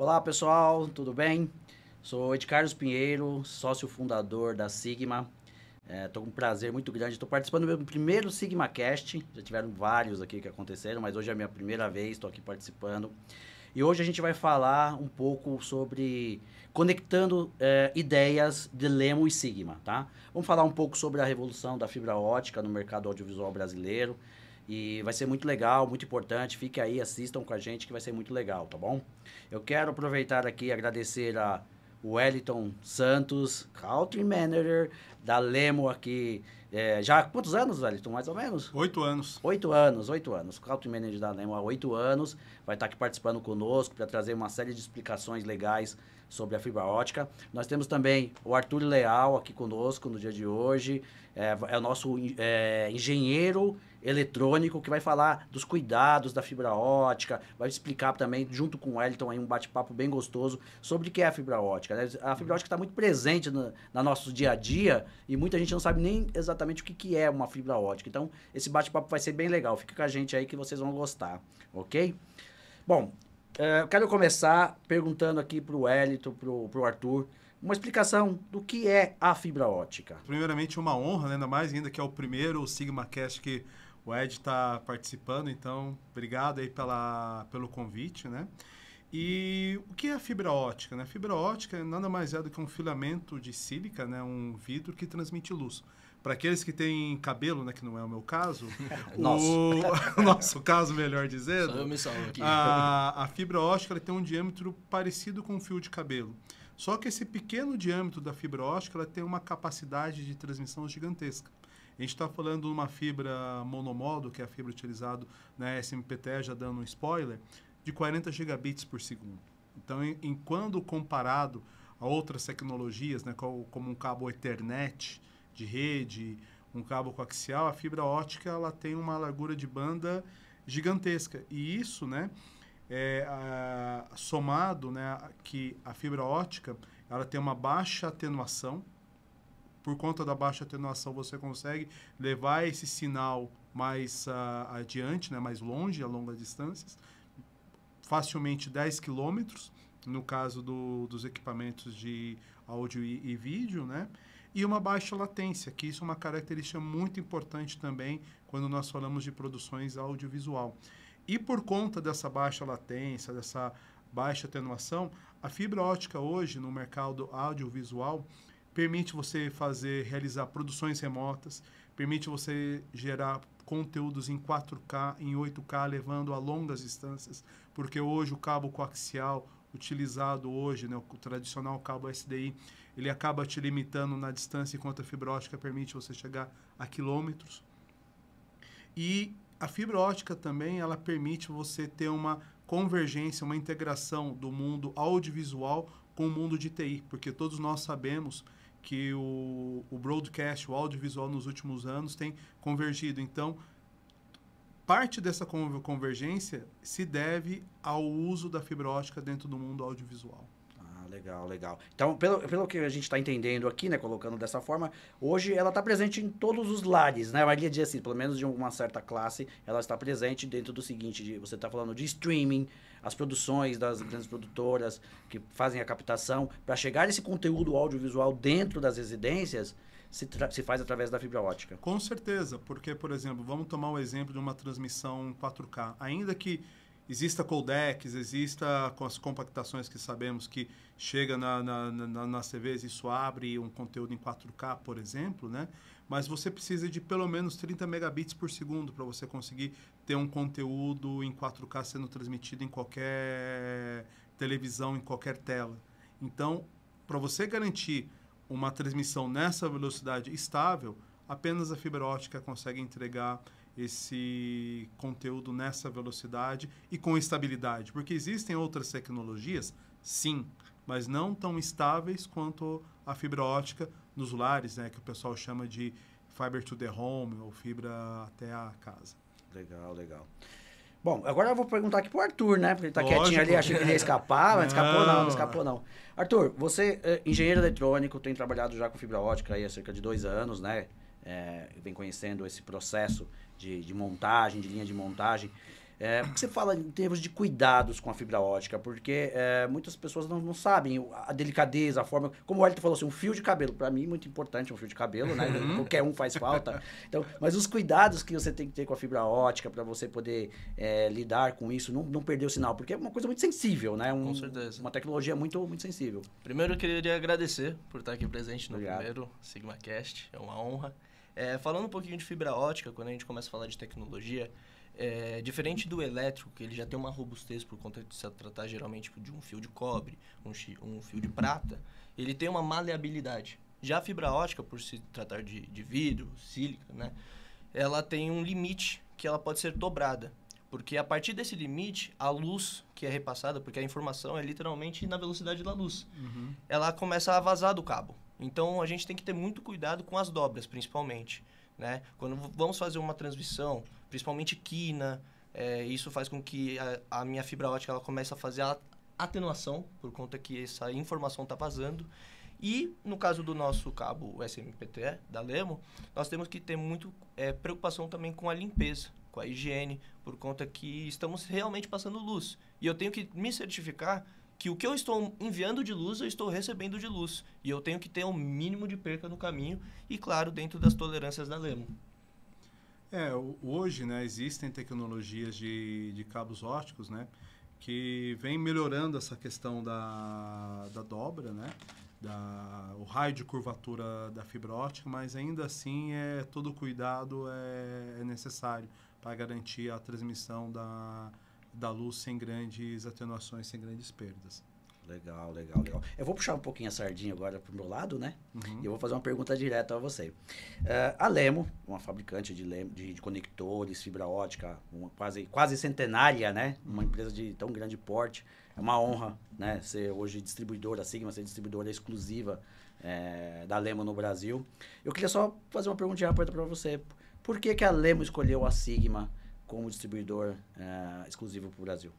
Olá pessoal, tudo bem? Sou Ed Carlos Pinheiro, sócio fundador da Sigma. Estou é, com um prazer muito grande, estou participando do meu primeiro Sigma Cast. Já tiveram vários aqui que aconteceram, mas hoje é a minha primeira vez, estou aqui participando. E hoje a gente vai falar um pouco sobre conectando é, ideias de Lemo e Sigma, tá? Vamos falar um pouco sobre a revolução da fibra ótica no mercado audiovisual brasileiro. E vai ser muito legal, muito importante. Fique aí, assistam com a gente que vai ser muito legal, tá bom? Eu quero aproveitar aqui e agradecer a Wellington Santos, Country Manager da Lemo aqui. É, já quantos anos, Wellington? Mais ou menos? Oito anos. Oito anos, oito anos. Country Manager da Lemo há oito anos. Vai estar aqui participando conosco para trazer uma série de explicações legais sobre a fibra ótica. Nós temos também o Arthur Leal aqui conosco no dia de hoje. É, é o nosso é, engenheiro eletrônico que vai falar dos cuidados da fibra ótica, vai explicar também, junto com o Elton aí, um bate-papo bem gostoso sobre o que é a fibra ótica. Né? A fibra ótica está muito presente no, no, nosso dia a dia e muita gente não sabe nem exatamente o que, que é uma fibra ótica. Então, esse bate-papo vai ser bem legal. Fica com a gente aí que vocês vão gostar, ok? Bom, eh, quero começar perguntando aqui para o Elton para o Arthur, uma explicação do que é a fibra ótica. Primeiramente, uma honra, né? ainda mais ainda que é o primeiro SigmaCast que o Ed está participando, então obrigado aí pela, pelo convite, né? E o que é a fibra ótica? Né? A fibra ótica nada mais é do que um filamento de sílica, né? um vidro que transmite luz. Para aqueles que têm cabelo, né, que não é o meu caso, nosso. o nosso caso, melhor dizendo, a, a, fibra ótica ela tem um diâmetro parecido com um fio de cabelo. Só que esse pequeno diâmetro da fibra ótica ela tem uma capacidade de transmissão gigantesca. A gente está falando de uma fibra monomodo, que é a fibra utilizada na SMPT já dando um spoiler, de 40 gigabits por segundo. Então, em, em quando comparado a outras tecnologias, né, como, como um cabo Ethernet de rede, um cabo coaxial, a fibra ótica ela tem uma largura de banda gigantesca. E isso, né, é, a, somado, né, que a fibra ótica ela tem uma baixa atenuação, por conta da baixa atenuação, você consegue levar esse sinal mais uh, adiante, né, mais longe, a longas distâncias, facilmente 10 quilômetros, no caso do, dos equipamentos de áudio e, e vídeo, né? e uma baixa latência, que isso é uma característica muito importante também quando nós falamos de produções audiovisual. E por conta dessa baixa latência, dessa baixa atenuação, a fibra ótica hoje no mercado audiovisual permite você fazer, realizar produções remotas, permite você gerar conteúdos em 4K, em 8K, levando a longas distâncias, porque hoje o cabo coaxial utilizado hoje, né, o tradicional cabo SDI, ele acaba te limitando na distância enquanto a fibra ótica permite você chegar a quilômetros. E a fibra ótica também, ela permite você ter uma convergência, uma integração do mundo audiovisual com o mundo de TI, porque todos nós sabemos que o, o broadcast, o audiovisual nos últimos anos tem convergido. Então, parte dessa convergência se deve ao uso da fibra ótica dentro do mundo audiovisual legal, legal. Então, pelo, pelo que a gente está entendendo aqui, né, colocando dessa forma, hoje ela está presente em todos os lares, né? Mas diz assim, pelo menos de uma certa classe, ela está presente dentro do seguinte, de, você está falando de streaming, as produções das grandes produtoras que fazem a captação, para chegar esse conteúdo audiovisual dentro das residências, se, se, faz através da fibra ótica. Com certeza, porque, por exemplo, vamos tomar o exemplo de uma transmissão 4K. Ainda que exista codecs, exista com as compactações que sabemos que chega na, na, na, nas TVs, isso abre um conteúdo em 4K, por exemplo, né? Mas você precisa de pelo menos 30 megabits por segundo para você conseguir ter um conteúdo em 4K sendo transmitido em qualquer televisão, em qualquer tela. Então, para você garantir uma transmissão nessa velocidade estável, apenas a fibra ótica consegue entregar esse conteúdo nessa velocidade e com estabilidade, porque existem outras tecnologias, sim, mas não tão estáveis quanto a fibra ótica nos lares, né, que o pessoal chama de fiber to the home ou fibra até a casa. Legal, legal. Bom, agora eu vou perguntar aqui para o Arthur, né? Porque ele está quietinho ali, achei que ele ia escapar, mas não. escapou não, não escapou não. Arthur, você é engenheiro eletrônico, tem trabalhado já com fibra ótica aí há cerca de dois anos, né? é, vem conhecendo esse processo de, de, montagem, de linha de montagem. É, você fala em termos de cuidados com a fibra ótica? Porque é, muitas pessoas não, não, sabem a delicadeza, a forma. Como o Elton falou assim, um fio de cabelo. Para mim, muito importante um fio de cabelo, né? Uhum. Qualquer um faz falta. Então, mas os cuidados que você tem que ter com a fibra ótica para você poder é, lidar com isso, não, não, perder o sinal, porque é uma coisa muito sensível, né? Um, com certeza. Uma tecnologia muito, muito sensível. Primeiro, eu queria agradecer por estar aqui presente no Obrigado. primeiro SigmaCast. É uma honra. É, falando um pouquinho de fibra ótica, quando a gente começa a falar de tecnologia, é, diferente do elétrico, que ele já tem uma robustez por conta de se tratar geralmente de um fio de cobre, um, um fio de prata, ele tem uma maleabilidade. Já a fibra ótica, por se tratar de, de vidro, sílica, né, ela tem um limite que ela pode ser dobrada. Porque a partir desse limite, a luz que é repassada, porque a informação é literalmente na velocidade da luz, uhum. ela começa a vazar do cabo. Então a gente tem que ter muito cuidado com as dobras, principalmente. Né? Quando vamos fazer uma transmissão, principalmente quina, é, isso faz com que a, a, minha fibra ótica ela comece a fazer a atenuação, por conta que essa informação está vazando. E no caso do nosso cabo SMPTE, da Lemo, nós temos que ter muito é, preocupação também com a limpeza, com a higiene, por conta que estamos realmente passando luz. E eu tenho que me certificar que o que eu estou enviando de luz, eu estou recebendo de luz. E eu tenho que ter um mínimo de perca no caminho e, claro, dentro das tolerâncias da Lemo. É, hoje né, existem tecnologias de, de cabos ópticos né, que vem melhorando essa questão da, da dobra, né, da, o raio de curvatura da fibra óptica, mas ainda assim é, todo cuidado é, é necessário para garantir a transmissão da, da luz sem grandes atenuações, sem grandes perdas. Legal, legal, legal. Eu vou puxar um pouquinho a sardinha agora para o meu lado, né? Uhum. E eu vou fazer uma pergunta direta a você. Uh, a Lemo, uma fabricante de, Lemo de, de conectores, fibra ótica, uma quase, quase centenária, né? Uma uhum. empresa de tão grande porte. É uma honra, né? Ser hoje distribuidora, Sigma, assim, ser distribuidora exclusiva é, da Lemo no Brasil. Eu queria só fazer uma pergunta rápida para você. Por que, que a Lemo escolheu a Sigma como distribuidor uh, exclusivo para o Brasil.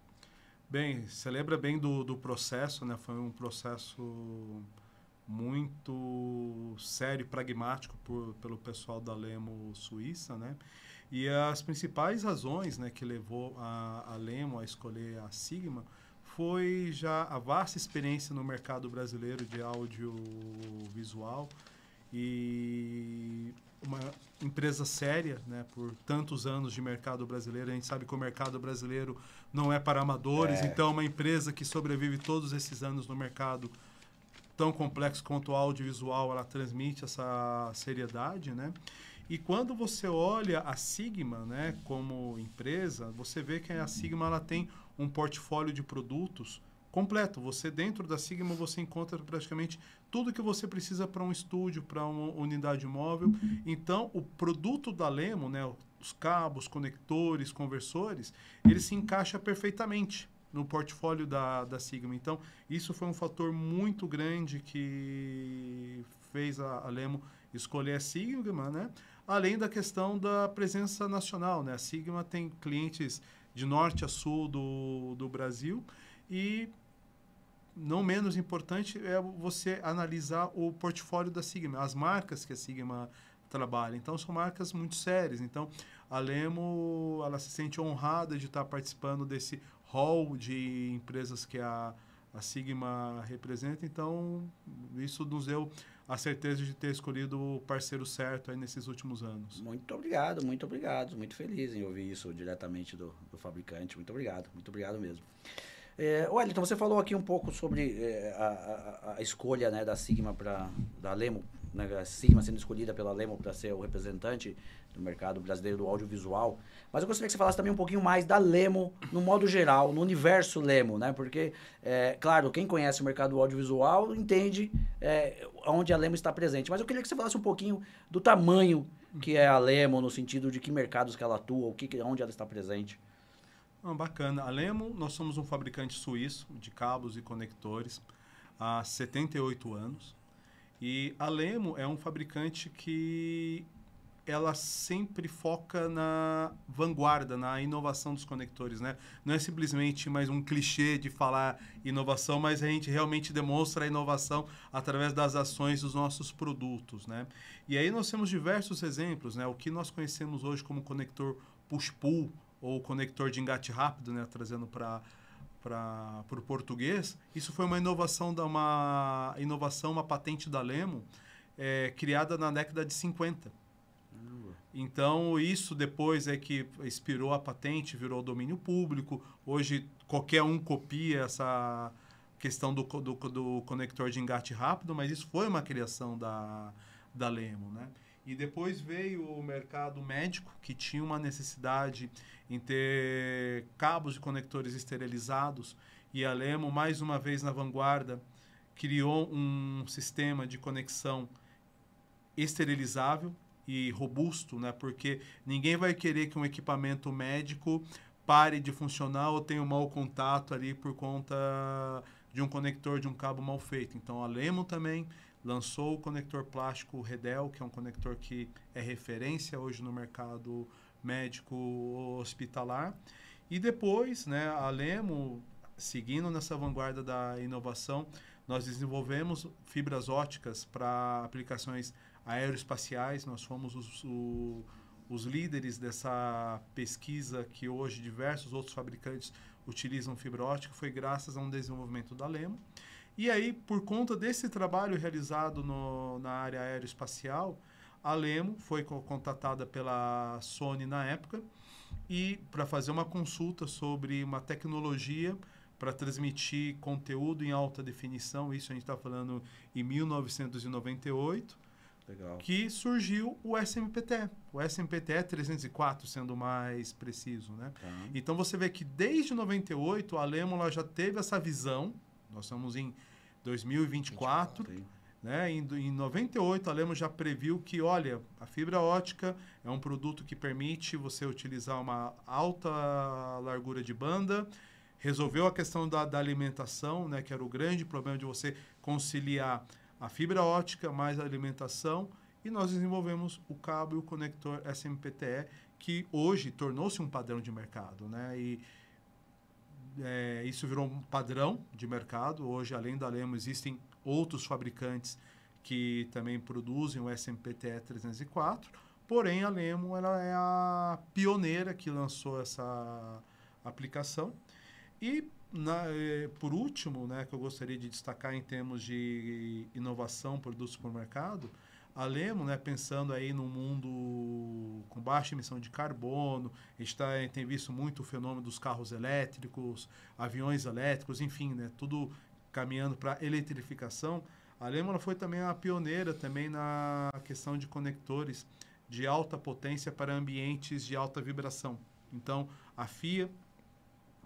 Bem, você lembra bem do, do processo, né? Foi um processo muito sério e pragmático por, pelo pessoal da Lemo Suíça, né? E as principais razões, né, que levou a, a Lemo a escolher a Sigma foi já a vasta experiência no mercado brasileiro de audiovisual e uma empresa séria, né, por tantos anos de mercado brasileiro, a gente sabe que o mercado brasileiro não é para amadores, é. então é uma empresa que sobrevive todos esses anos no mercado tão complexo quanto o audiovisual, ela transmite essa seriedade, né? E quando você olha a Sigma, né, como empresa, você vê que a Sigma ela tem um portfólio de produtos completo. Você dentro da Sigma você encontra praticamente tudo que você precisa para um estúdio, para uma unidade móvel. Então, o produto da Lemo, né, os cabos, conectores, conversores, ele se encaixa perfeitamente no portfólio da, da Sigma. Então, isso foi um fator muito grande que fez a, a Lemo escolher a Sigma, né? Além da questão da presença nacional, né? A Sigma tem clientes de norte a sul do, do Brasil e não menos importante é você analisar o portfólio da Sigma, as marcas que a Sigma trabalha. Então são marcas muito sérias. Então a Lemo ela se sente honrada de estar participando desse hall de empresas que a, a Sigma representa. Então isso nos deu a certeza de ter escolhido o parceiro certo aí nesses últimos anos. Muito obrigado, muito obrigado. Muito feliz em ouvir isso diretamente do, do fabricante. Muito obrigado, muito obrigado mesmo. É, então você falou aqui um pouco sobre é, a, a, a, escolha né, da Sigma para da Lemo, né, a Sigma sendo escolhida pela Lemo para ser o representante do mercado brasileiro do audiovisual. Mas eu gostaria que você falasse também um pouquinho mais da Lemo no modo geral, no universo Lemo, né? Porque, é, claro, quem conhece o mercado audiovisual entende é, onde a Lemo está presente. Mas eu queria que você falasse um pouquinho do tamanho que é a Lemo, no sentido de que mercados que ela atua, o que, onde ela está presente. Ah, bacana. A Lemo, nós somos um fabricante suíço de cabos e conectores há 78 anos. E a Lemo é um fabricante que ela sempre foca na vanguarda, na inovação dos conectores, né? Não é simplesmente mais um clichê de falar inovação, mas a gente realmente demonstra a inovação através das ações dos nossos produtos, né? E aí nós temos diversos exemplos, né? O que nós conhecemos hoje como conector push-pull, ou conector de engate rápido, né, trazendo para para o português. Isso foi uma inovação da uma inovação, uma patente da Lemo, é, criada na década de 50. Então isso depois é que inspirou a patente, virou domínio público. Hoje qualquer um copia essa questão do, do, do conector de engate rápido, mas isso foi uma criação da, da Lemo, né? E depois veio o mercado médico, que tinha uma necessidade em ter cabos e conectores esterilizados. E a Lemo, mais uma vez na vanguarda, criou um sistema de conexão esterilizável e robusto, né? porque ninguém vai querer que um equipamento médico pare de funcionar ou tenha um mau contato ali por conta de um conector de um cabo mal feito. Então a Lemo também lançou o conector plástico Redel, que é um conector que é referência hoje no mercado médico hospitalar. E depois, né, a Lemo, seguindo nessa vanguarda da inovação, nós desenvolvemos fibras óticas para aplicações aeroespaciais. Nós fomos os, o, os líderes dessa pesquisa que hoje diversos outros fabricantes utilizam fibra ótica. Foi graças a um desenvolvimento da Lemo. E aí, por conta desse trabalho realizado no, na área aeroespacial, a Lemo foi contatada pela Sony na época e para fazer uma consulta sobre uma tecnologia para transmitir conteúdo em alta definição, isso a gente está falando em 1998, Legal. que surgiu o SMPTE, o SMPTE é 304 sendo mais preciso, né? Tá. Então você vê que desde 98 a Lemo já teve essa visão, nós estamos em 2024. 24, né? Em, em 98, a Lemos já previu que, olha, a fibra ótica é um produto que permite você utilizar uma alta largura de banda, resolveu a questão da, da alimentação, né? que era o grande problema de você conciliar a fibra ótica mais a alimentação, e nós desenvolvemos o cabo e o conector SMPTE, que hoje tornou-se um padrão de mercado. Né? E, é, isso virou um padrão de mercado. Hoje, além da Lemo, existem outros fabricantes que também produzem o SMPTE 304. Porém, a Lemo ela é a pioneira que lançou essa aplicação. E, na, é, por último, né, que eu gostaria de destacar em termos de inovação, produtos para o mercado, a Lemo, né, pensando aí no mundo com baixa emissão de carbono, está tem visto muito o fenômeno dos carros elétricos, aviões elétricos, enfim, né, tudo caminhando para eletrificação. A Lemo foi também a pioneira também na questão de conectores de alta potência para ambientes de alta vibração. Então, a FIA,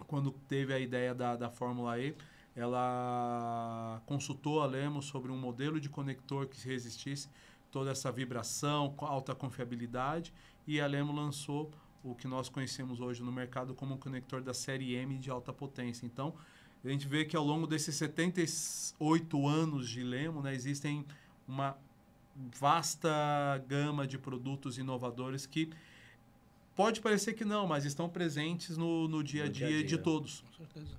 quando teve a ideia da, da Fórmula E, ela consultou a Lemo sobre um modelo de conector que resistisse toda essa vibração, alta confiabilidade, e a Lemo lançou o que nós conhecemos hoje no mercado como um conector da série M de alta potência. Então, a gente vê que ao longo desses 78 anos de Lemo, né, existem uma vasta gama de produtos inovadores que pode parecer que não, mas estão presentes no, no, dia, -a -dia, no dia a dia de todos. Com certeza.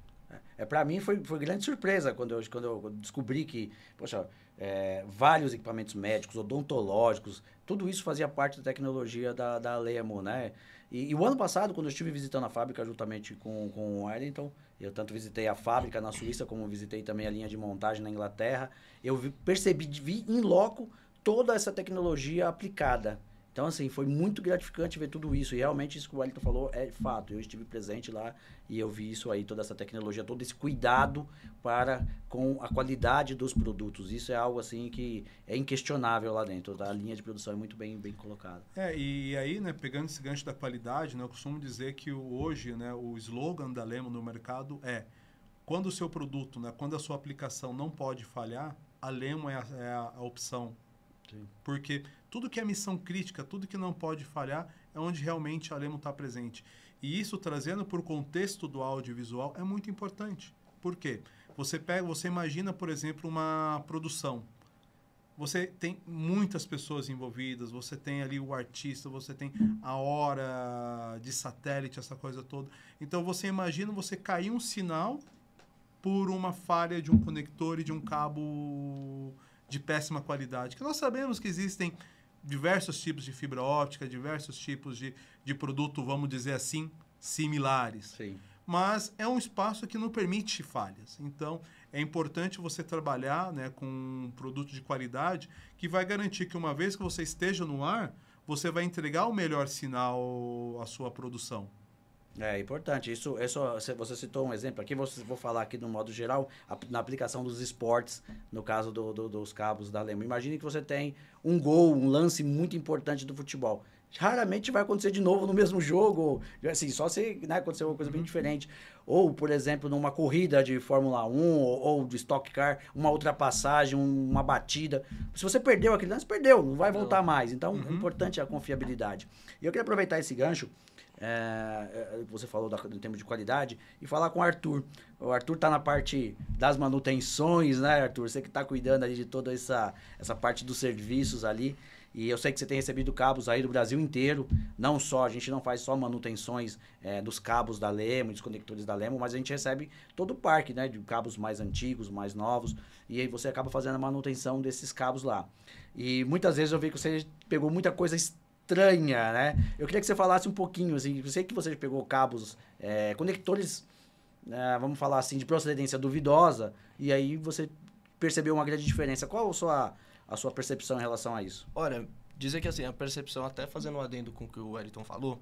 É, para mim foi, foi grande surpresa quando eu, quando eu descobri que, poxa, é, vários equipamentos médicos, odontológicos, tudo isso fazia parte da tecnologia da, da Lemo, né? E, e, o ano passado, quando eu estive visitando a fábrica juntamente com, com o Arlington, eu tanto visitei a fábrica na Suíça, como visitei também a linha de montagem na Inglaterra, eu vi, percebi, vi em loco toda essa tecnologia aplicada. Então, assim, foi muito gratificante ver tudo isso. E realmente isso que o Wellington falou é fato. Eu estive presente lá e eu vi isso aí, toda essa tecnologia, todo esse cuidado para com a qualidade dos produtos. Isso é algo, assim, que é inquestionável lá dentro. Tá? A linha de produção é muito bem, bem colocada. É, e aí, né, pegando esse gancho da qualidade, né, eu costumo dizer que hoje, né, o slogan da Lemo no mercado é quando o seu produto, né, quando a sua aplicação não pode falhar, a Lemo é a, é a opção. Sim. Porque tudo que é missão crítica, tudo que não pode falhar, é onde realmente a Lemo está presente. E isso, trazendo para o contexto do audiovisual, é muito importante. Por quê? Você, pega, você imagina, por exemplo, uma produção. Você tem muitas pessoas envolvidas, você tem ali o artista, você tem a hora de satélite, essa coisa toda. Então você imagina você cair um sinal por uma falha de um conector e de um cabo de péssima qualidade. Que nós sabemos que existem diversos tipos de fibra óptica, diversos tipos de, de produto, vamos dizer assim, similares. Sim. Mas é um espaço que não permite falhas. Então, é importante você trabalhar né, com um produto de qualidade que vai garantir que, uma vez que você esteja no ar, você vai entregar o melhor sinal à sua produção. É importante. Isso, isso é você citou um exemplo aqui, vou, vou falar aqui no modo geral, na aplicação dos esportes, no caso do, do, dos cabos da Lema. Imagine que você tem um gol, um lance muito importante do futebol. Raramente vai acontecer de novo no mesmo jogo, assim, só se né, acontecer uma coisa bem uhum. diferente. Ou, por exemplo, numa corrida de Fórmula 1 ou, ou de Stock Car, uma ultrapassagem, uma batida. Se você perdeu aquele lance, perdeu, não vai voltar mais. Então, é uhum. é importante a confiabilidade. E eu queria aproveitar esse gancho é, é, é, você falou da, do tempo de qualidade, e falar com o Arthur. O Arthur tá na parte das manutenções, né, Arthur? Você que tá cuidando ali de toda essa, essa parte dos serviços ali. E eu sei que você tem recebido cabos aí do Brasil inteiro. Não só, a gente não faz só manutenções é, dos cabos da Lemo, dos conectores da Lemo, mas a gente recebe todo o parque, né? De cabos mais antigos, mais novos. E aí você acaba fazendo a manutenção desses cabos lá. E muitas vezes eu vi que você pegou muita coisa estranha estranha, né? Eu queria que você falasse um pouquinho, assim, eu sei que você pegou cabos, é, conectores, é, vamos falar assim, de procedência duvidosa, e aí você percebeu uma grande diferença. Qual a sua, a sua percepção em relação a isso? Olha, dizer que assim, a percepção, até fazendo um adendo com o que o Eriton falou,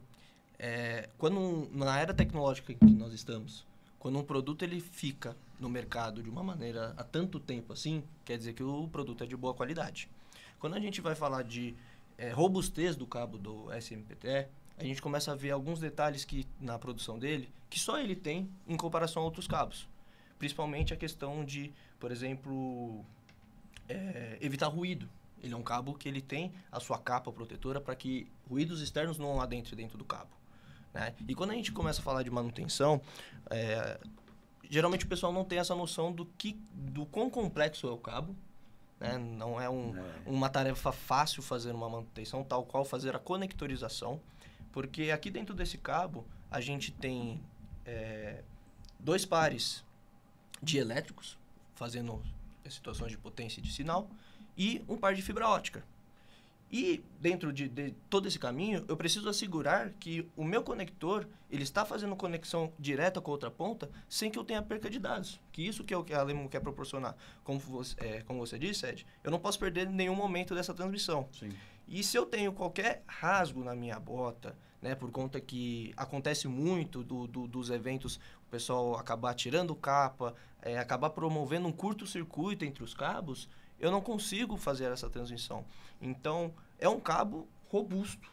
é, quando na era tecnológica em que nós estamos, quando um produto ele fica no mercado de uma maneira há tanto tempo assim, quer dizer que o produto é de boa qualidade. Quando a gente vai falar de é, robustez do cabo do SMPTE, a gente começa a ver alguns detalhes que na produção dele que só ele tem em comparação a outros cabos. Principalmente a questão de, por exemplo, é, evitar ruído. Ele é um cabo que ele tem a sua capa protetora para que ruídos externos não adentrem dentro do cabo. Né? E quando a gente começa a falar de manutenção, é, geralmente o pessoal não tem essa noção do que, do quão complexo é o cabo né? Não é, um, é. uma tarefa fácil fazer uma manutenção, tal qual fazer a conectorização, porque aqui dentro desse cabo a gente tem é, dois pares de elétricos fazendo situações de potência de sinal e um par de fibra ótica. E dentro de, de, todo esse caminho, eu preciso assegurar que o meu conector ele está fazendo conexão direta com outra ponta sem que eu tenha perca de dados. Que isso que é o que a Lemon quer proporcionar. Como você, é, como você disse, Ed, eu não posso perder nenhum momento dessa transmissão. Sim. E se eu tenho qualquer rasgo na minha bota, né, por conta que acontece muito do, do, dos eventos, o pessoal acabar tirando capa, é, acabar promovendo um curto-circuito entre os cabos, eu não consigo fazer essa transmissão. Então, é um cabo robusto,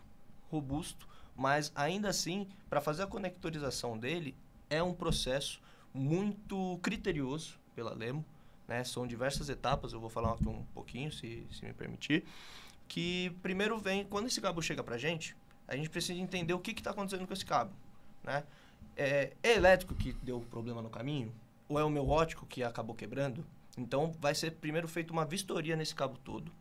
robusto, mas ainda assim, para fazer a conectorização dele, é um processo muito criterioso pela Lemo, né? São diversas etapas, eu vou falar um pouquinho, se, se me permitir, que primeiro vem, quando esse cabo chega para a gente, a gente precisa entender o que está acontecendo com esse cabo, né? É, é elétrico que deu problema no caminho? Ou é o meu ótico que acabou quebrando? Então vai ser primeiro feita uma vistoria nesse cabo todo,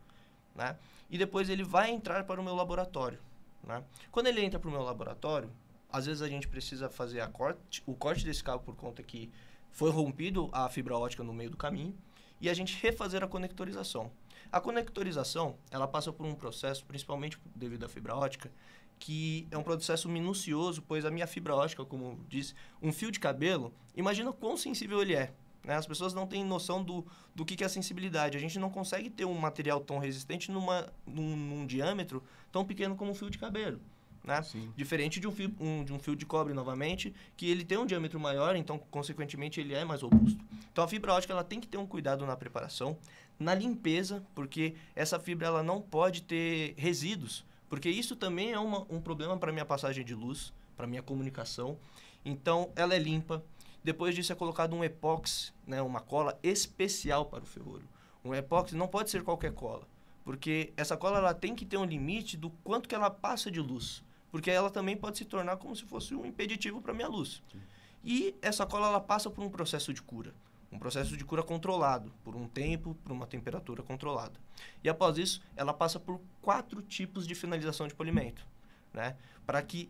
né? E depois ele vai entrar para o meu laboratório, né? Quando ele entra para o meu laboratório, às vezes a gente precisa fazer a corte, o corte desse cabo por conta que foi rompido a fibra ótica no meio do caminho e a gente refazer a conectorização. A conectorização, ela passa por um processo, principalmente devido à fibra ótica, que é um processo minucioso, pois a minha fibra ótica, como diz, um fio de cabelo, imagina quão sensível ele é. Né? As pessoas não têm noção do, do que, que é sensibilidade. A gente não consegue ter um material tão resistente numa, num, num diâmetro tão pequeno como um fio de cabelo. Né? Diferente de um, fio, um, de um fio de cobre, novamente, que ele tem um diâmetro maior, então, consequentemente, ele é mais robusto. Então, a fibra ótica ela tem que ter um cuidado na preparação, na limpeza, porque essa fibra ela não pode ter resíduos, porque isso também é uma, um problema para minha passagem de luz, para minha comunicação. Então, ela é limpa, depois disso é colocado um epóxi, né, uma cola especial para o ferrolho. Um epóxi não pode ser qualquer cola, porque essa cola ela tem que ter um limite do quanto que ela passa de luz, porque ela também pode se tornar como se fosse um impeditivo para minha luz. Sim. E essa cola ela passa por um processo de cura, um processo de cura controlado, por um tempo, por uma temperatura controlada. E após isso, ela passa por quatro tipos de finalização de polimento, né? Para que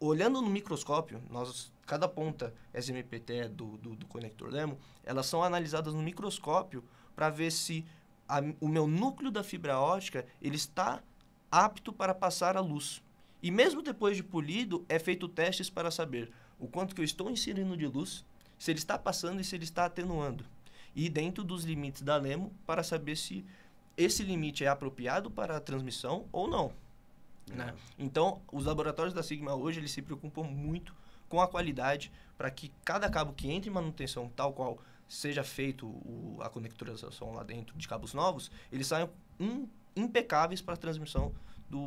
olhando no microscópio, nós cada ponta SMPT do, do, do conector Lemo elas são analisadas no microscópio para ver se a, o meu núcleo da fibra ótica ele está apto para passar a luz. E mesmo depois de polido, é feito testes para saber o quanto que eu estou inserindo de luz, se ele está passando e se ele está atenuando. E dentro dos limites da LEMO para saber se esse limite é apropriado para a transmissão ou não. Né? É. Então, os laboratórios da Sigma hoje eles se preocupam muito com a qualidade para que cada cabo que entre em manutenção, tal qual seja feito o, a conectorização lá dentro de cabos novos, eles saiam in, impecáveis para a transmissão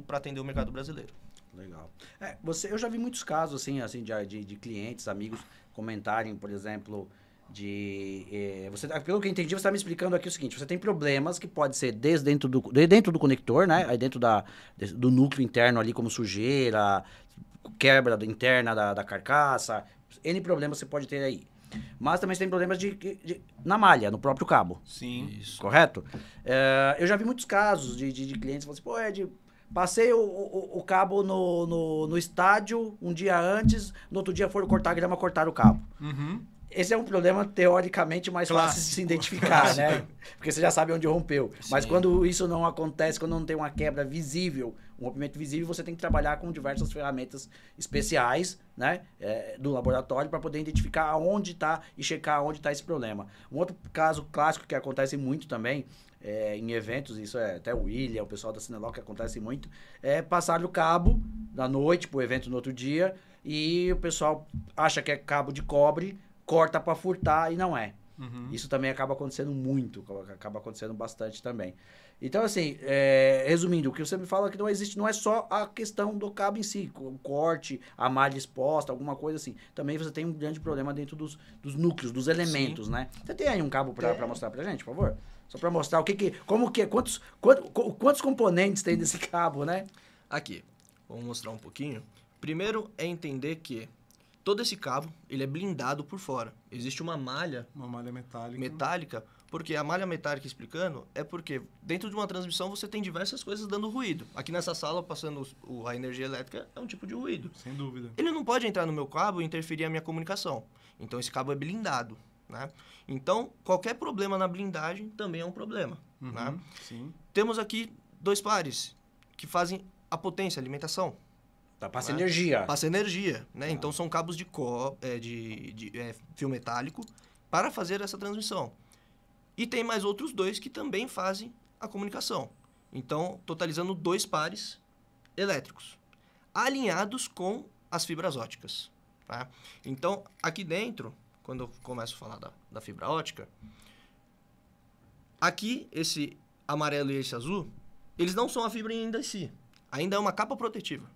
para atender o mercado brasileiro. Legal. É, você, eu já vi muitos casos assim, assim de, de, de clientes, amigos comentarem, por exemplo, de eh, você tá, pelo que eu entendi você está me explicando aqui o seguinte você tem problemas que pode ser desde dentro do de dentro do conector né aí dentro da do núcleo interno ali como sujeira quebra interna da, da carcaça, N problemas você pode ter aí. Mas também você tem problemas de, de na malha, no próprio cabo. Sim. Isso. Correto? É, eu já vi muitos casos de, de, de clientes falando assim, pô, Ed, passei o, o, o cabo no, no, no, estádio um dia antes, no outro dia foram cortar a grama, cortaram o cabo. Uhum. Esse é um problema teoricamente mais fácil de se identificar, né? Porque você já sabe onde rompeu. Sim. Mas quando isso não acontece, quando não tem uma quebra visível um rompimento visível, você tem que trabalhar com diversas ferramentas especiais né, é, do laboratório para poder identificar onde está e checar onde está esse problema. Um outro caso clássico que acontece muito também é, em eventos, isso é até o William, o pessoal da Cineló que acontece muito, é passar o cabo da noite para o evento no outro dia e o pessoal acha que é cabo de cobre, corta para furtar e não é. Uhum. Isso também acaba acontecendo muito, acaba acontecendo bastante também. Então, assim, é, resumindo, o que você me fala que não existe, não é só a questão do cabo em si, o corte, a malha exposta, alguma coisa assim. Também você tem um grande problema dentro dos, dos núcleos, dos elementos, Sim. né? Você tem aí um cabo para mostrar pra gente, por favor? Só para mostrar o que que, como que, quantos, quantos, quantos componentes tem desse cabo, né? Aqui, vamos mostrar um pouquinho. Primeiro é entender que todo esse cabo, ele é blindado por fora. Existe uma malha, uma malha metálica, metálica porque a malha metálica explicando é porque dentro de uma transmissão você tem diversas coisas dando ruído. Aqui nessa sala, passando o, a energia elétrica, é um tipo de ruído. Sem dúvida. Ele não pode entrar no meu cabo e interferir a minha comunicação. Então esse cabo é blindado. Né? Então, qualquer problema na blindagem também é um problema. Uhum, né? Temos aqui dois pares que fazem a potência, a alimentação. Tá, passa né? energia. Passa energia. Né? Ah. Então, são cabos de, co, é, de, de é, fio metálico para fazer essa transmissão. E tem mais outros dois que também fazem a comunicação. Então, totalizando dois pares elétricos, alinhados com as fibras óticas. Tá? Então, aqui dentro, quando eu começo a falar da, da fibra ótica, aqui, esse amarelo e esse azul, eles não são a fibra ainda em si. Ainda é uma capa protetiva.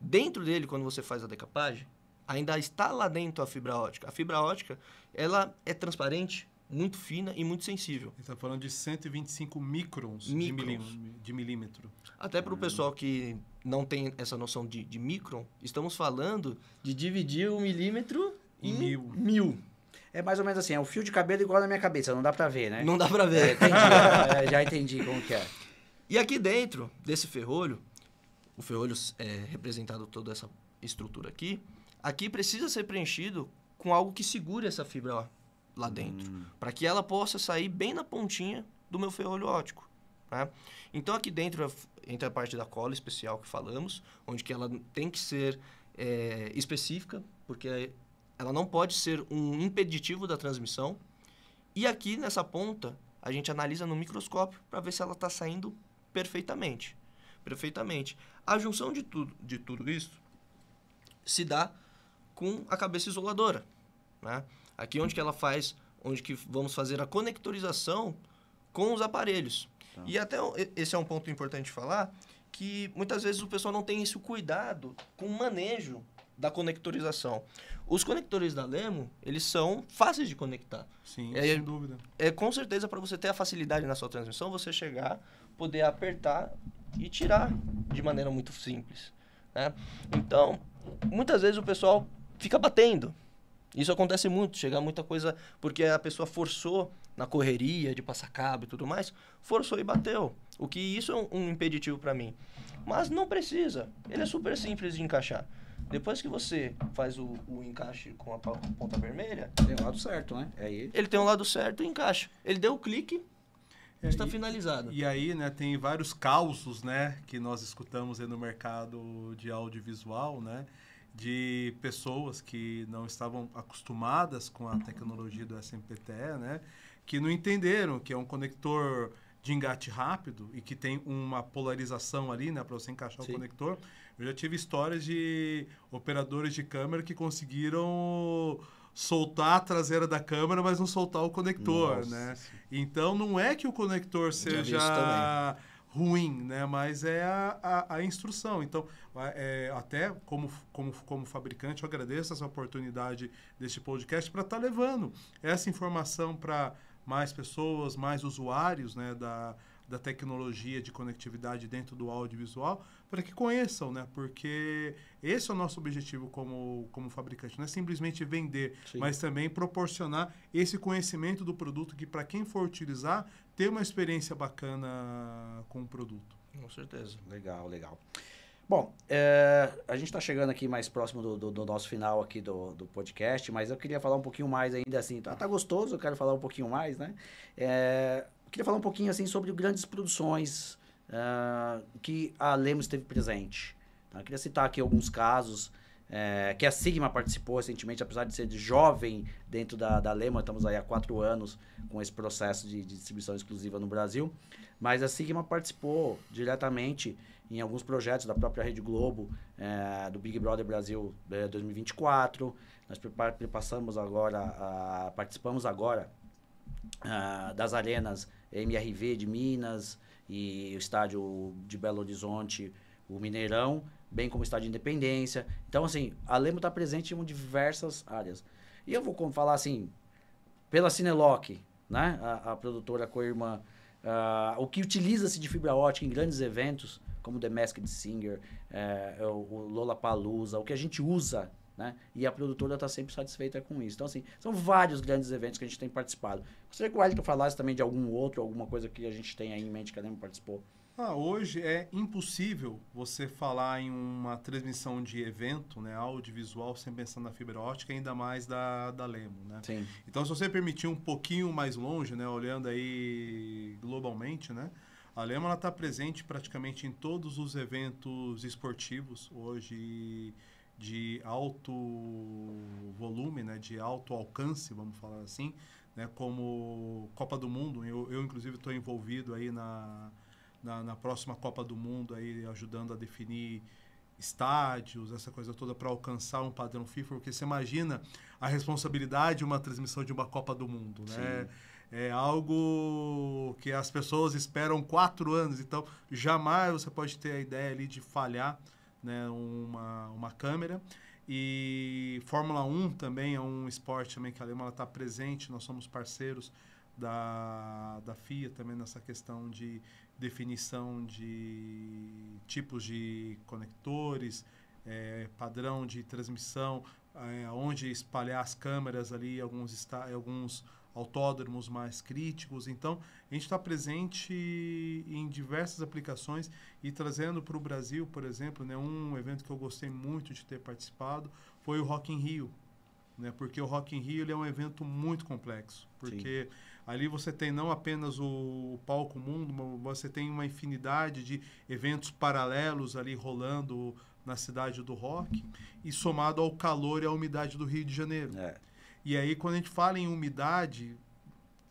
Dentro dele, quando você faz a decapagem, ainda está lá dentro a fibra ótica. A fibra ótica, ela é transparente, muito fina e muito sensível. Ele está falando de 125 microns, microns. De, milímetro, de milímetro. Até para o hum. pessoal que não tem essa noção de, de micron, estamos falando de dividir o um milímetro em mil. mil. É mais ou menos assim, é um fio de cabelo igual na minha cabeça, não dá para ver, né? Não dá para ver. É, entendi, é, já entendi como que é. E aqui dentro desse ferrolho, o ferrolho é representado toda essa estrutura aqui, aqui precisa ser preenchido com algo que segure essa fibra lá dentro, hum. para que ela possa sair bem na pontinha do meu ferrolho óptico. Né? Então, aqui dentro entra a parte da cola especial que falamos, onde que ela tem que ser é, específica, porque ela não pode ser um impeditivo da transmissão. E aqui nessa ponta, a gente analisa no microscópio para ver se ela está saindo perfeitamente. Perfeitamente. A junção de, tudo de tudo isso se dá com a cabeça isoladora. Né? Aqui onde que ela faz, onde que vamos fazer a conectorização com os aparelhos. Tá. E até esse é um ponto importante de falar, que muitas vezes o pessoal não tem esse cuidado com o manejo da conectorização. Os conectores da Lemo, eles são fáceis de conectar. Sim, é, sem dúvida. É com certeza para você ter a facilidade na sua transmissão, você chegar, poder apertar e tirar de maneira muito simples. Né? Então, muitas vezes o pessoal fica batendo. Isso acontece muito, chega muita coisa porque a pessoa forçou na correria de passar cabo e tudo mais, forçou e bateu. O que isso é um, impeditivo para mim. Mas não precisa, ele é super simples de encaixar. Depois que você faz o, o encaixe com a ponta vermelha. Tem um lado certo, né? É aí. ele tem um lado certo e encaixa. Ele deu o clique, e está finalizado. E aí, né, tem vários causos, né, que nós escutamos no mercado de audiovisual, né? de pessoas que não estavam acostumadas com a tecnologia do SMPTE, né? Que não entenderam que é um conector de engate rápido e que tem uma polarização ali, né, para você encaixar Sim. o conector. Eu já tive histórias de operadores de câmera que conseguiram soltar a traseira da câmera, mas não soltar o conector, Nossa. né? Então não é que o conector seja ruim, né? Mas é a, a, a instrução. Então, é, até como, como, como fabricante, eu agradeço essa oportunidade deste podcast para estar tá levando essa informação para mais pessoas, mais usuários, né? Da, da tecnologia de conectividade dentro do audiovisual, para que conheçam, né? Porque esse é o nosso objetivo como, como fabricante, não é simplesmente vender, Sim. mas também proporcionar esse conhecimento do produto que para quem for utilizar, ter uma experiência bacana com o produto. Com certeza. Legal, legal. Bom, é, a gente está chegando aqui mais próximo do, do, do nosso final aqui do, do, podcast, mas eu queria falar um pouquinho mais ainda assim. Tá, tá gostoso, eu quero falar um pouquinho mais, né? É, Queria falar um pouquinho assim sobre grandes produções uh, que a Lemos teve presente. eu tá? Queria citar aqui alguns casos é, que a Sigma participou recentemente, apesar de ser de jovem dentro da, da Lema, estamos aí há quatro anos com esse processo de, de, distribuição exclusiva no Brasil, mas a Sigma participou diretamente em alguns projetos da própria Rede Globo, é, do Big Brother Brasil é, eh, 2024, nós passamos agora, a, participamos agora a, ah, das arenas MRV de Minas e o estádio de Belo Horizonte, o Mineirão, bem como o estádio de Independência. Então, assim, a Lemo está presente em diversas áreas. E eu vou falar assim, pela Cineloc, né? a, a produtora co-irmã, uh, o que utiliza-se de fibra ótica em grandes eventos, como The Masked Singer, uh, o, Lola Lollapalooza, o que a gente usa né? E a produtora está sempre satisfeita com isso. Então, assim, são vários grandes eventos que a gente tem participado. Gostaria que o Wellington falasse também de algum outro, alguma coisa que a gente tem aí em mente que a Leme participou. Ah, hoje é impossível você falar em uma transmissão de evento, né, audiovisual, sem pensar na fibra ótica, ainda mais da, da Lemo, né? Sim. Então, se você permitir um pouquinho mais longe, né, olhando aí globalmente, né, a Lemo está presente praticamente em todos os eventos esportivos hoje. E de alto volume, né, de alto alcance, vamos falar assim, né, como Copa do Mundo. Eu, eu inclusive, estou envolvido aí na, na, na, próxima Copa do Mundo, aí ajudando a definir estádios, essa coisa toda para alcançar um padrão FIFA, porque você imagina a responsabilidade de uma transmissão de uma Copa do Mundo, né? Sim. né? É algo que as pessoas esperam quatro anos, então jamais você pode ter a ideia ali de falhar né, uma, uma câmera. E Fórmula 1 também é um esporte também que a Lema está presente, nós somos parceiros da, da FIA também nessa questão de definição de tipos de conectores, é, padrão de transmissão, é, onde espalhar as câmeras ali, alguns, está, alguns autódromos mais críticos. Então, a gente está presente em diversas aplicações e trazendo para o Brasil, por exemplo, né, um evento que eu gostei muito de ter participado foi o Rock in Rio. Né, porque o Rock in Rio é um evento muito complexo, porque Sim. ali você tem não apenas o palco mundo, mas você tem uma infinidade de eventos paralelos ali rolando na cidade do rock e somado ao calor e à umidade do Rio de Janeiro. É. E aí, quando a gente fala em umidade,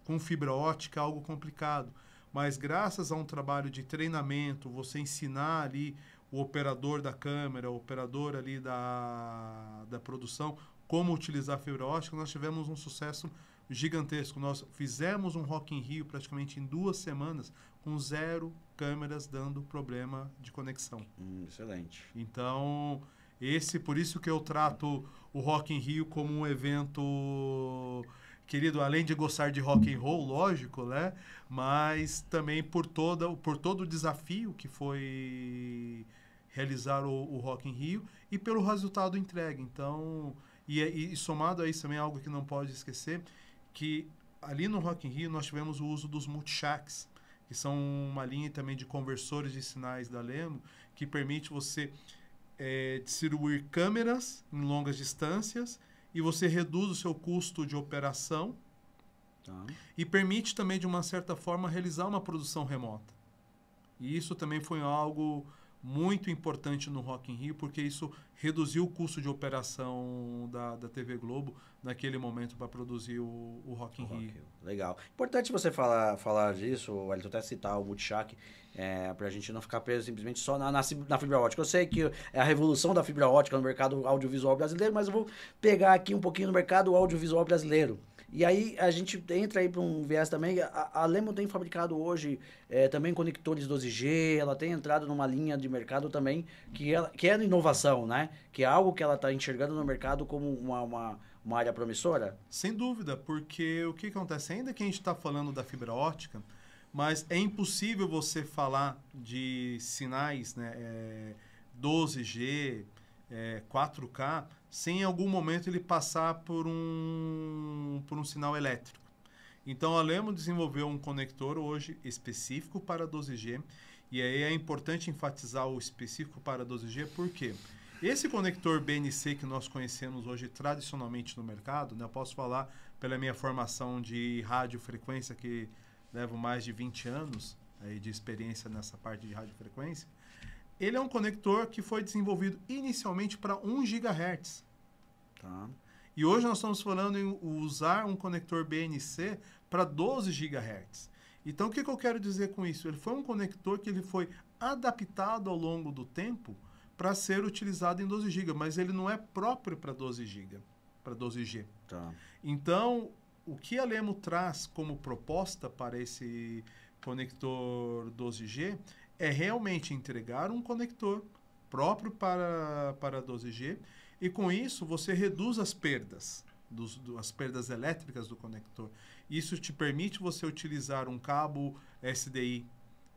com fibra ótica é algo complicado. Mas graças a um trabalho de treinamento, você ensinar ali o operador da câmera, o operador ali da, da produção, como utilizar a fibra ótica, nós tivemos um sucesso gigantesco. Nós fizemos um Rock in Rio praticamente em duas semanas com zero câmeras dando problema de conexão. Hum, excelente. Então, esse, por isso que eu trato o Rock in Rio como um evento querido, além de gostar de rock and roll, lógico, né? Mas também por toda, por todo o desafio que foi realizar o, o Rock in Rio e pelo resultado entregue. Então, e, é, e, somado a isso também é algo que não pode esquecer, que ali no Rock in Rio nós tivemos o uso dos multishacks, que são uma linha também de conversores de sinais da Lemo, que permite você é, distribuir câmeras em longas distâncias e você reduz o seu custo de operação tá. e permite também, de uma certa forma, realizar uma produção remota. E isso também foi algo muito importante no Rock in Rio, porque isso reduziu o custo de operação da, da TV Globo naquele momento para produzir o, o Rock in o Rio. Legal. Importante você falar, falar disso, Wellington, até citar o Multishack, é, para a gente não ficar preso simplesmente só na, na, na, fibra ótica. Eu sei que é a revolução da fibra ótica no mercado audiovisual brasileiro, mas eu vou pegar aqui um pouquinho no mercado audiovisual brasileiro. E aí a gente entra aí para um viés também. A, a Lemo tem fabricado hoje é, também conectores 12G, ela tem entrado numa linha de mercado também que, ela, é, que é inovação, né? Que é algo que ela está enxergando no mercado como uma, uma, uma, área promissora? Sem dúvida, porque o que acontece? Ainda que a gente está falando da fibra ótica, mas é impossível você falar de sinais né, é, 12G, é, 4K sem em algum momento ele passar por um, por um sinal elétrico. Então a Lemo desenvolveu um conector hoje específico para 12G e aí é importante enfatizar o específico para 12G porque esse conector BNC que nós conhecemos hoje tradicionalmente no mercado, né, eu posso falar pela minha formação de radiofrequência que levo mais de 20 anos aí, de experiência nessa parte de radiofrequência, ele é um conector que foi desenvolvido inicialmente para 1 GHz. Tá. E hoje nós estamos falando em usar um conector BNC para 12 GHz. Então, o que, que, eu quero dizer com isso? Ele foi um conector que ele foi adaptado ao longo do tempo para ser utilizado em 12 GB, mas ele não é próprio para 12 GB, para 12G. Tá. Então, o que a Lemo traz como proposta para esse conector 12G é realmente entregar um conector próprio para, para 12G e com isso você reduz as perdas, dos, do, as perdas elétricas do conector. Isso te permite você utilizar um cabo SDI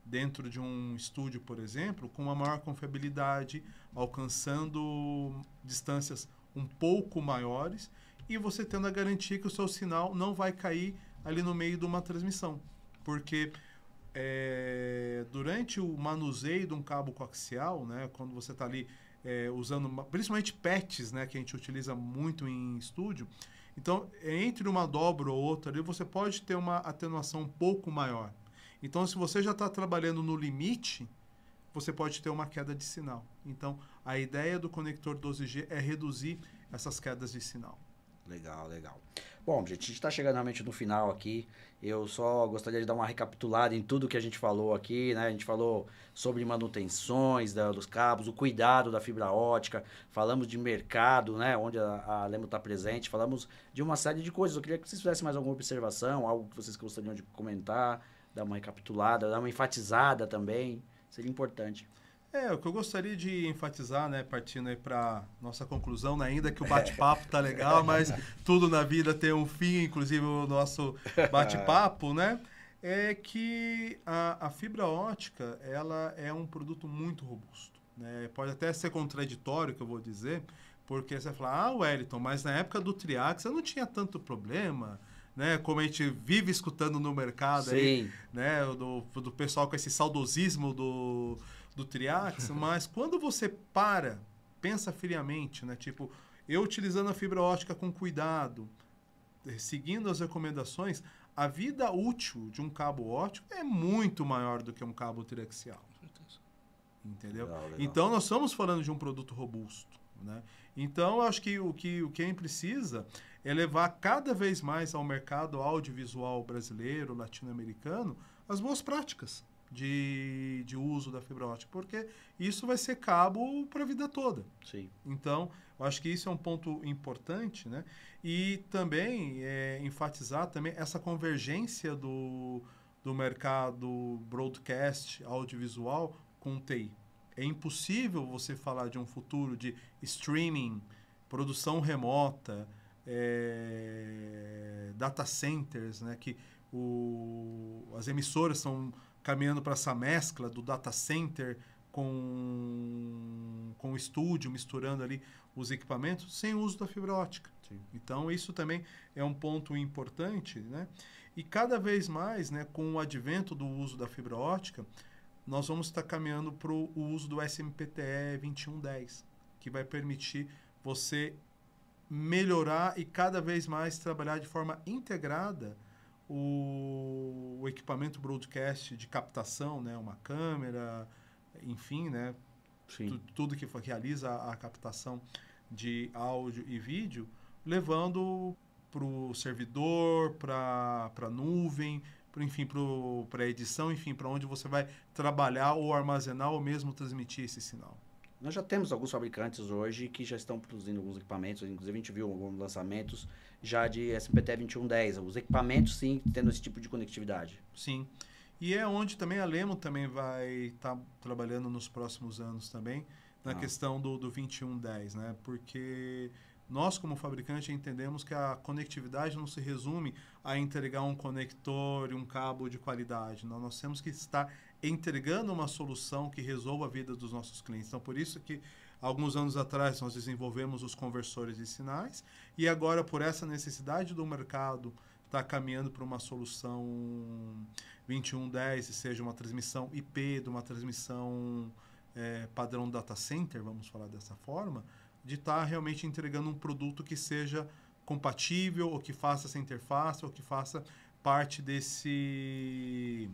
dentro de um estúdio, por exemplo, com uma maior confiabilidade, alcançando distâncias um pouco maiores e você tendo a garantia que o seu sinal não vai cair ali no meio de uma transmissão. Porque é, durante o manuseio de um cabo coaxial, né, quando você está ali é, usando, principalmente patches, né, que a gente utiliza muito em estúdio, então entre uma dobra ou outra ali você pode ter uma atenuação um pouco maior. Então, se você já está trabalhando no limite, você pode ter uma queda de sinal. Então, a ideia do conector 12G é reduzir essas quedas de sinal. Legal, legal. Bom, gente, a gente está chegando realmente no final aqui. Eu só gostaria de dar uma recapitulada em tudo que a gente falou aqui, né? A gente falou sobre manutenções da, dos cabos, o cuidado da fibra ótica, falamos de mercado, né? Onde a, a Lemo está presente, falamos de uma série de coisas. Eu queria que vocês fizessem mais alguma observação, algo que vocês gostariam de comentar, dar uma recapitulada, dar uma enfatizada também. Seria importante. É, o que eu gostaria de enfatizar, né, partindo aí para nossa conclusão, né, ainda que o é. bate-papo tá legal, mas tudo na vida tem um fim, inclusive o nosso bate-papo, né? É que a, a, fibra ótica, ela é um produto muito robusto, né? Pode até ser contraditório que eu vou dizer, porque você fala, ah, Wellington, mas na época do Triax eu não tinha tanto problema, né, como a gente vive escutando no mercado Sim. aí, né, do, do pessoal com esse saudosismo do do triax, mas quando você para, pensa friamente, né? Tipo, eu utilizando a fibra ótica com cuidado, eh, seguindo as recomendações, a vida útil de um cabo óptico é muito maior do que um cabo triaxial. Entendeu? Legal, legal. Então, nós estamos falando de um produto robusto. Né? Então, eu acho que o que o quem precisa é levar cada vez mais ao mercado audiovisual brasileiro, latino-americano, as boas práticas de, de uso da fibra ótica, porque isso vai ser cabo para a vida toda. Sim. Então, eu acho que isso é um ponto importante, né? E também é, enfatizar também essa convergência do, do mercado broadcast, audiovisual, com TI. É impossível você falar de um futuro de streaming, produção remota, é, data centers, né? Que o, as emissoras são caminhando para essa mescla do data center com, com o estúdio, misturando ali os equipamentos, sem o uso da fibra ótica. Sim. Então, isso também é um ponto importante. Né? E cada vez mais, né, com o advento do uso da fibra ótica, nós vamos estar caminhando para o uso do SMPTE 2110, que vai permitir você melhorar e cada vez mais trabalhar de forma integrada o, o equipamento broadcast de captação, né, uma câmera, enfim, né, tu, tudo que realiza a captação de áudio e vídeo, levando para o servidor, para a nuvem, pro, enfim, para a edição, enfim, para onde você vai trabalhar ou armazenar ou mesmo transmitir esse sinal. Nós já temos alguns fabricantes hoje que já estão produzindo alguns equipamentos, inclusive a gente viu alguns lançamentos já de SPT 2110, os equipamentos sim tendo esse tipo de conectividade. Sim. E é onde também a Lemo também vai estar tá trabalhando nos próximos anos também, na ah. questão do, do 2110, né? Porque nós, como fabricante, entendemos que a conectividade não se resume a entregar um conector e um cabo de qualidade. Né? nós temos que estar entregando uma solução que resolva a vida dos nossos clientes. Então, por isso que alguns anos atrás nós desenvolvemos os conversores de sinais e agora por essa necessidade do mercado está caminhando para uma solução 2110, seja uma transmissão IP, de uma transmissão é, padrão data center, vamos falar dessa forma, de estar tá realmente entregando um produto que seja compatível ou que faça essa interface ou que faça parte desse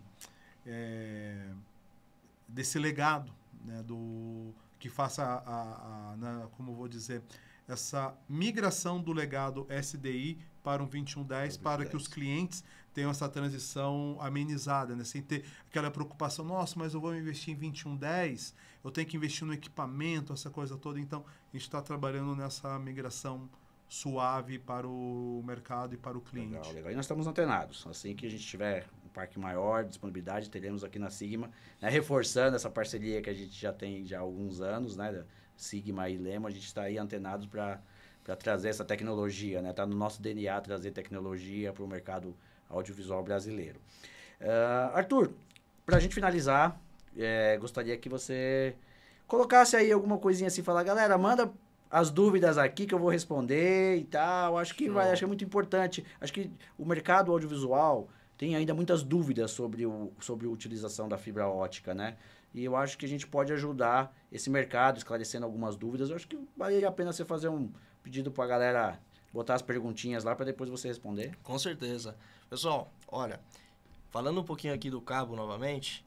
é, desse legado, né, do, que faça, a, a, a na, né, como vou dizer, essa migração do legado SDI para um 2110, para que os clientes tenham essa transição amenizada, né? sem ter aquela preocupação, nossa, mas eu vou investir em 2110, eu tenho que investir no equipamento, essa coisa toda. Então, a gente está trabalhando nessa migração suave para o mercado e para o cliente. Legal, legal. E nós estamos antenados. Assim que a gente tiver parque maior, disponibilidade, teremos aqui na Sigma, né, reforçando essa parceria que a gente já tem já há alguns anos, né, Sigma e Lema, a gente está aí antenado para para trazer essa tecnologia, né? está no nosso DNA trazer tecnologia para o mercado audiovisual brasileiro. Uh, Arthur, para a gente finalizar, é, gostaria que você colocasse aí alguma coisinha assim, falar, galera, manda as dúvidas aqui que eu vou responder e tal. Acho que vai, acho que é muito importante. Acho que o mercado audiovisual tem ainda muitas dúvidas sobre, o, sobre a utilização da fibra ótica, né? E eu acho que a gente pode ajudar esse mercado esclarecendo algumas dúvidas. Eu acho que vale a pena você fazer um pedido para a galera botar as perguntinhas lá para depois você responder. Com certeza. Pessoal, olha, falando um pouquinho aqui do cabo novamente,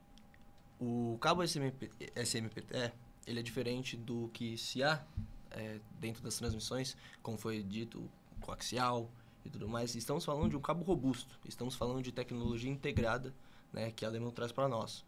o cabo SMP, SMPTE, é, ele é diferente do que se há é, dentro das transmissões, como foi dito, coaxial, e tudo mais. Estamos falando de um cabo robusto, estamos falando de tecnologia integrada né, que a Alemão traz para nós.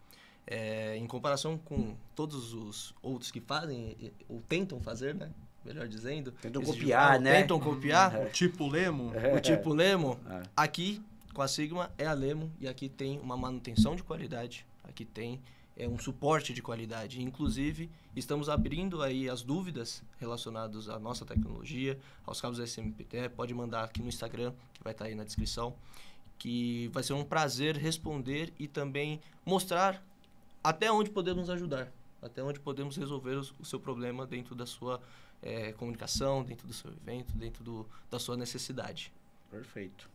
É, em comparação com todos os outros que fazem, ou tentam fazer, né? melhor dizendo. Tentam copiar, né? Tentam copiar. É. O tipo Lemo. É. O tipo Lemo. É. Aqui, com a Sigma, é a Lemo. E aqui tem uma manutenção de qualidade. Aqui tem é, um suporte de qualidade. Inclusive, estamos abrindo aí as dúvidas relacionadas à nossa tecnologia, aos cabos SMPT. Pode mandar aqui no Instagram, que vai estar aí na descrição, que vai ser um prazer responder e também mostrar até onde podemos ajudar, até onde podemos resolver o seu problema dentro da sua é, comunicação, dentro do seu evento, dentro do, da sua necessidade. Perfeito.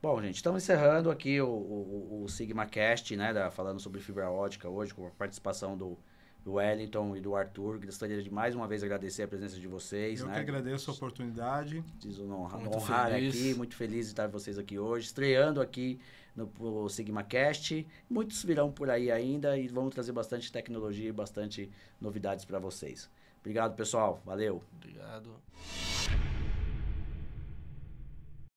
Bom, gente, estamos encerrando aqui o, o, o SigmaCast, né? Da, falando sobre fibra ótica hoje, com a participação do, do Wellington e do Arthur. Gostaria de mais uma vez agradecer a presença de vocês. Eu né? que agradeço a oportunidade. Preciso honrar, honrar aqui, muito feliz de estar vocês aqui hoje, estreando aqui no SigmaCast. Muitos virão por aí ainda e vamos trazer bastante tecnologia e bastante novidades para vocês. Obrigado, pessoal. Valeu. Obrigado.